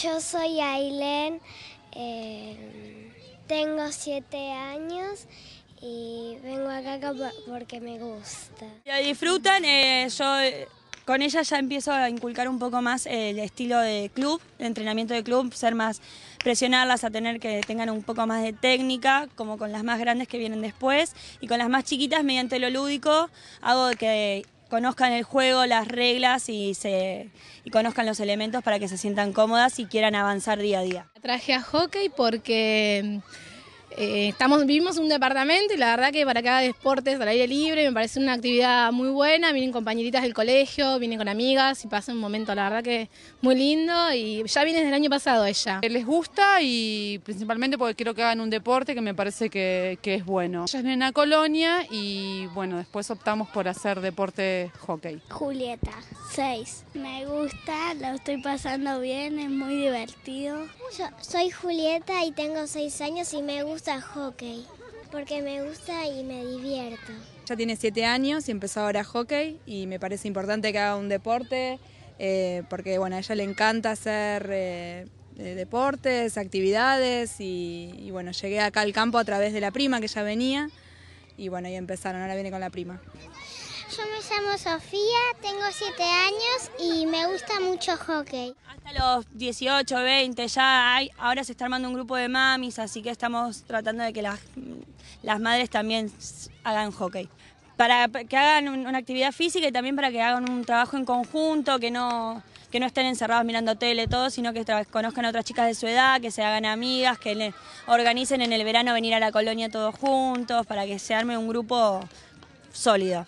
Yo soy Ailén, eh, tengo siete años y vengo acá porque me gusta. La disfrutan, eh, yo con ella ya empiezo a inculcar un poco más el estilo de club, de entrenamiento de club, ser más, presionarlas a tener que tengan un poco más de técnica, como con las más grandes que vienen después, y con las más chiquitas mediante lo lúdico hago que conozcan el juego, las reglas y, se, y conozcan los elementos para que se sientan cómodas y quieran avanzar día a día. Traje a hockey porque eh, estamos, vivimos en un departamento y la verdad que para acá deportes al aire libre me parece una actividad muy buena. Vienen compañeritas del colegio, vienen con amigas y pasan un momento, la verdad que muy lindo. Y ya viene desde el año pasado ella. Les gusta y principalmente porque quiero que hagan un deporte que me parece que, es bueno. Ella es nena colonia y bueno, después optamos por hacer deporte hockey. Julieta. Seis. Me gusta, lo estoy pasando bien, es muy divertido. soy Julieta y tengo seis años y me gusta hockey, porque me gusta y me divierto. Ya tiene 7 años y empezó ahora hockey y me parece importante que haga un deporte, eh, porque bueno, a ella le encanta hacer... Eh, eh, deportes, actividades y, bueno, llegué acá al campo a través de la prima que ya venía y bueno, y empezaron, ahora viene con la prima. Yo me llamo Sofía, tengo 7 años y me gusta mucho hockey. Hasta los 18, 20 ya hay, ahora se está armando un grupo de mamis, así que estamos tratando de que las, madres también hagan hockey. Para que hagan una actividad física y también para que hagan un trabajo en conjunto, que no, que no estén encerrados mirando tele, todo, sino que conozcan a otras chicas de su edad, que se hagan amigas, que le organicen en el verano venir a la colonia todos juntos, para que se arme un grupo sólido.